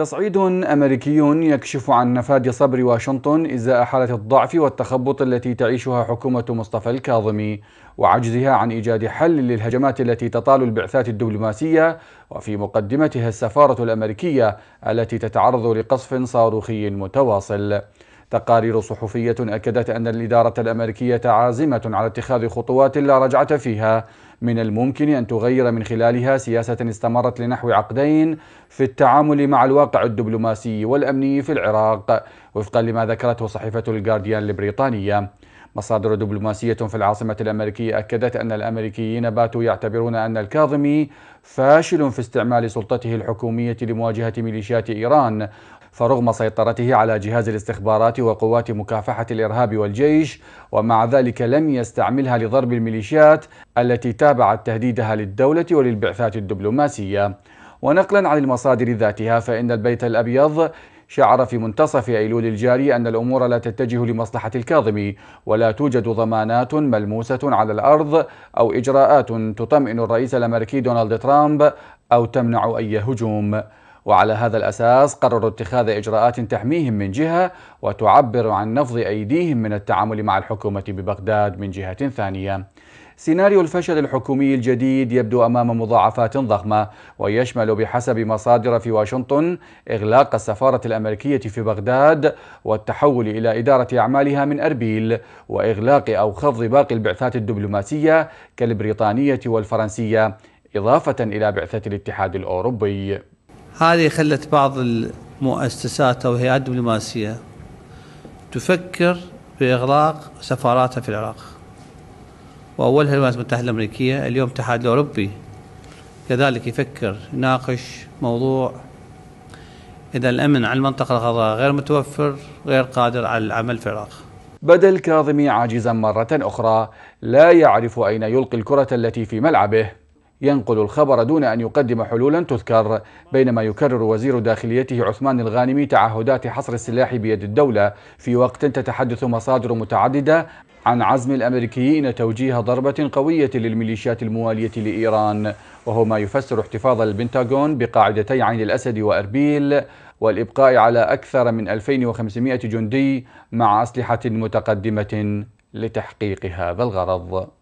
تصعيد أمريكي يكشف عن نفاد صبر واشنطن إزاء حالة الضعف والتخبط التي تعيشها حكومة مصطفى الكاظمي وعجزها عن إيجاد حل للهجمات التي تطال البعثات الدبلوماسية وفي مقدمتها السفارة الأمريكية التي تتعرض لقصف صاروخي متواصل تقارير صحفية أكدت أن الإدارة الأمريكية عازمة على اتخاذ خطوات لا رجعة فيها من الممكن أن تغير من خلالها سياسة استمرت لنحو عقدين في التعامل مع الواقع الدبلوماسي والأمني في العراق وفقا لما ذكرته صحيفة الجارديان البريطانية مصادر دبلوماسية في العاصمة الأمريكية أكدت أن الأمريكيين باتوا يعتبرون أن الكاظمي فاشل في استعمال سلطته الحكومية لمواجهة ميليشيات إيران فرغم سيطرته على جهاز الاستخبارات وقوات مكافحة الإرهاب والجيش ومع ذلك لم يستعملها لضرب الميليشيات التي تابعت تهديدها للدولة وللبعثات الدبلوماسية ونقلا عن المصادر ذاتها فإن البيت الأبيض شعر في منتصف أيلول الجاري أن الأمور لا تتجه لمصلحة الكاظمي ولا توجد ضمانات ملموسة على الأرض أو إجراءات تطمئن الرئيس الأمريكي دونالد ترامب أو تمنع أي هجوم وعلى هذا الأساس قرروا اتخاذ إجراءات تحميهم من جهة وتعبر عن نفض أيديهم من التعامل مع الحكومة ببغداد من جهة ثانية سيناريو الفشل الحكومي الجديد يبدو أمام مضاعفات ضخمة ويشمل بحسب مصادر في واشنطن إغلاق السفارة الأمريكية في بغداد والتحول إلى إدارة أعمالها من أربيل وإغلاق أو خفض باقي البعثات الدبلوماسية كالبريطانية والفرنسية إضافة إلى بعثة الاتحاد الأوروبي هذه خلت بعض المؤسسات أو هيئات تفكر بإغلاق سفاراتها في العراق وأولها الولايات المتحدة الأمريكية اليوم الاتحاد الأوروبي كذلك يفكر يناقش موضوع إذا الأمن على المنطقة الخضراء غير متوفر غير قادر على العمل في العراق بدا الكاظمي عاجزا مرة أخرى لا يعرف أين يلقي الكرة التي في ملعبه ينقل الخبر دون أن يقدم حلولا تذكر بينما يكرر وزير داخليته عثمان الغانمي تعهدات حصر السلاح بيد الدولة في وقت تتحدث مصادر متعددة عن عزم الأمريكيين توجيه ضربة قوية للميليشيات الموالية لإيران وهو ما يفسر احتفاظ البنتاغون بقاعدتي عين الأسد وأربيل والإبقاء على أكثر من 2500 جندي مع أسلحة متقدمة لتحقيق هذا الغرض